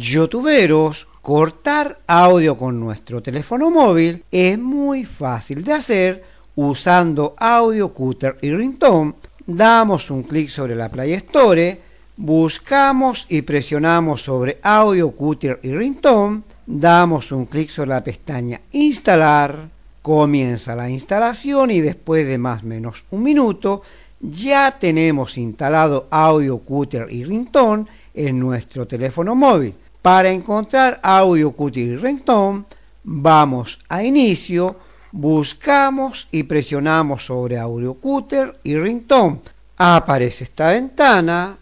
youtuberos cortar audio con nuestro teléfono móvil es muy fácil de hacer usando audio cutter y ringtone. Damos un clic sobre la Play Store, buscamos y presionamos sobre audio cutter y ringtone, damos un clic sobre la pestaña instalar, comienza la instalación y después de más o menos un minuto ya tenemos instalado audio cutter y ringtone en nuestro teléfono móvil. Para encontrar audio Cutter y rentón, vamos a inicio, buscamos y presionamos sobre audio cutter y ringtone. Aparece esta ventana,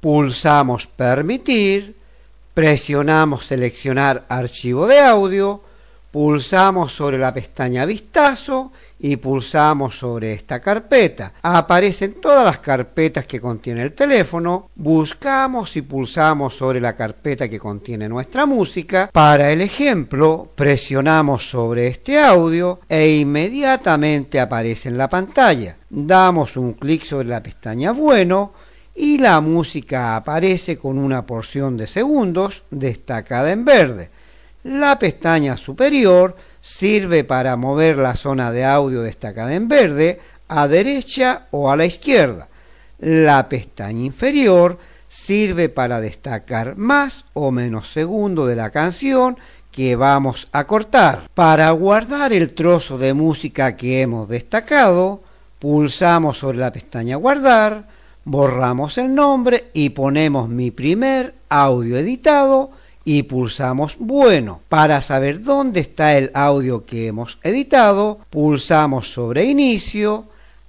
pulsamos permitir, presionamos seleccionar archivo de audio, Pulsamos sobre la pestaña vistazo y pulsamos sobre esta carpeta. Aparecen todas las carpetas que contiene el teléfono. Buscamos y pulsamos sobre la carpeta que contiene nuestra música. Para el ejemplo, presionamos sobre este audio e inmediatamente aparece en la pantalla. Damos un clic sobre la pestaña Bueno y la música aparece con una porción de segundos destacada en verde. La pestaña superior sirve para mover la zona de audio destacada en verde a derecha o a la izquierda. La pestaña inferior sirve para destacar más o menos segundo de la canción que vamos a cortar. Para guardar el trozo de música que hemos destacado, pulsamos sobre la pestaña guardar, borramos el nombre y ponemos mi primer audio editado y pulsamos bueno. Para saber dónde está el audio que hemos editado, pulsamos sobre inicio,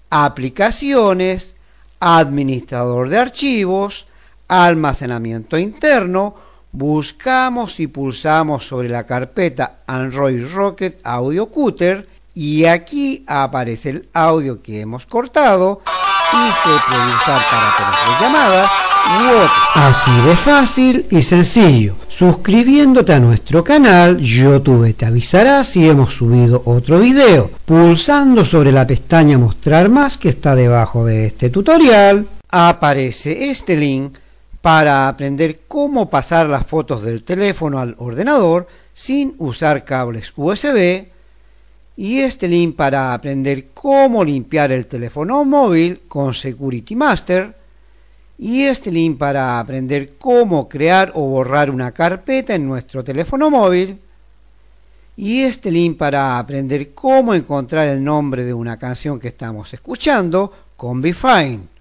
aplicaciones, administrador de archivos, almacenamiento interno, buscamos y pulsamos sobre la carpeta Android Rocket Audio Cutter y aquí aparece el audio que hemos cortado y se puede usar para tener llamadas Así de fácil y sencillo. Suscribiéndote a nuestro canal, YouTube te avisará si hemos subido otro video, pulsando sobre la pestaña Mostrar más que está debajo de este tutorial, aparece este link para aprender cómo pasar las fotos del teléfono al ordenador sin usar cables USB y este link para aprender cómo limpiar el teléfono móvil con Security Master y este link para aprender cómo crear o borrar una carpeta en nuestro teléfono móvil y este link para aprender cómo encontrar el nombre de una canción que estamos escuchando con Befine.